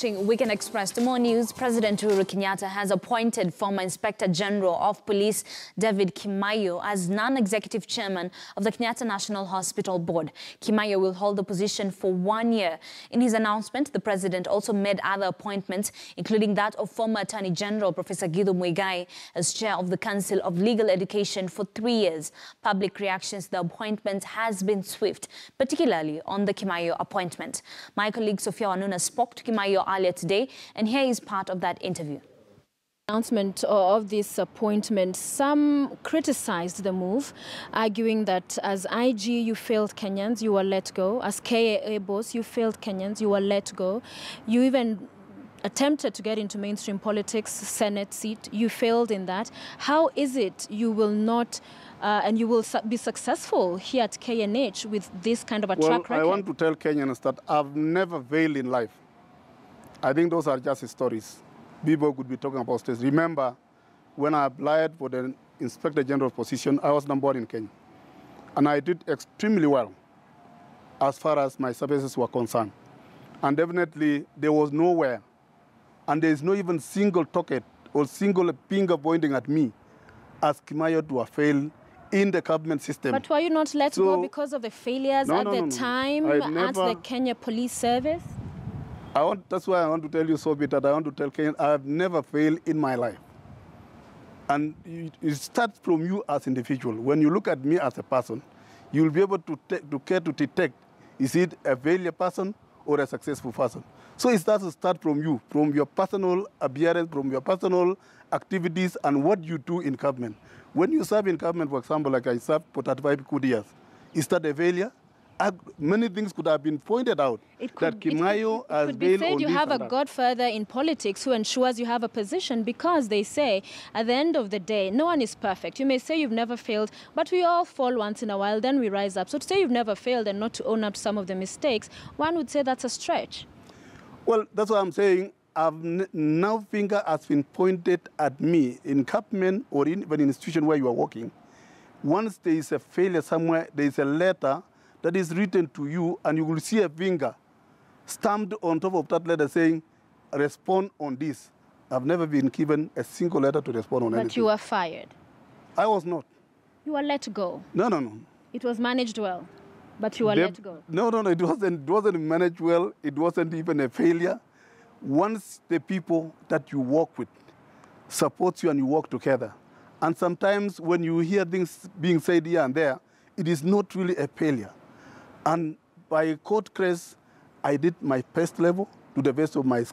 watching Weekend Express. Tomorrow News, President Uhuru Kenyatta has appointed former Inspector General of Police David Kimayo as non-executive chairman of the Kenyatta National Hospital Board. Kimayo will hold the position for one year. In his announcement, the president also made other appointments, including that of former Attorney General Professor Guido Muigai as chair of the Council of Legal Education for three years. Public reactions to the appointment has been swift, particularly on the Kimayo appointment. My colleague Sofia Wanuna spoke to Kimayo earlier today, and here is part of that interview announcement of this appointment, some criticized the move, arguing that as IG you failed Kenyans, you were let go. As KAA boss, you failed Kenyans, you were let go. You even attempted to get into mainstream politics, Senate seat. You failed in that. How is it you will not uh, and you will su be successful here at KNH with this kind of a well, track record? I want to tell Kenyans that I've never failed in life. I think those are just stories. People could be talking about stories. Remember, when I applied for the Inspector General position, I was number one in Kenya. And I did extremely well as far as my services were concerned. And definitely, there was nowhere, and there is no even single target or single finger pointing at me as Kimayo to have failed in the government system. But were you not let so, go because of the failures no, at no, the no, time at the Kenya Police Service? I want, that's why I want to tell you, so that I want to tell Kenyans, I have never failed in my life. And it, starts from you as individual. When you look at me as a person, you'll be able to, to care to detect, is it a failure person or a successful person? So it starts to start from you, from your personal appearance, from your personal activities and what you do in government. When you serve in government, for example, like I served for 35 good years, is that a failure? many things could have been pointed out it could, that Kimayo it, it, it could be said you have a godfather in politics who ensures you have a position because they say at the end of the day no one is perfect you may say you've never failed but we all fall once in a while then we rise up so to say you've never failed and not to own up some of the mistakes one would say that's a stretch well that's what i'm saying I've now finger has been pointed at me in Capman or in the institution where you are working. Once there is a failure somewhere, there is a letter that is written to you, and you will see a finger stamped on top of that letter saying, respond on this. I've never been given a single letter to respond on but anything. But you were fired. I was not. You were let go. No, no, no. It was managed well, but you were let go. No, no, no. It wasn't, it wasn't managed well. It wasn't even a failure. Once the people that you work with support you and you work together, and sometimes when you hear things being said here and there, it is not really a failure. And by code case, I did my best level to the best of my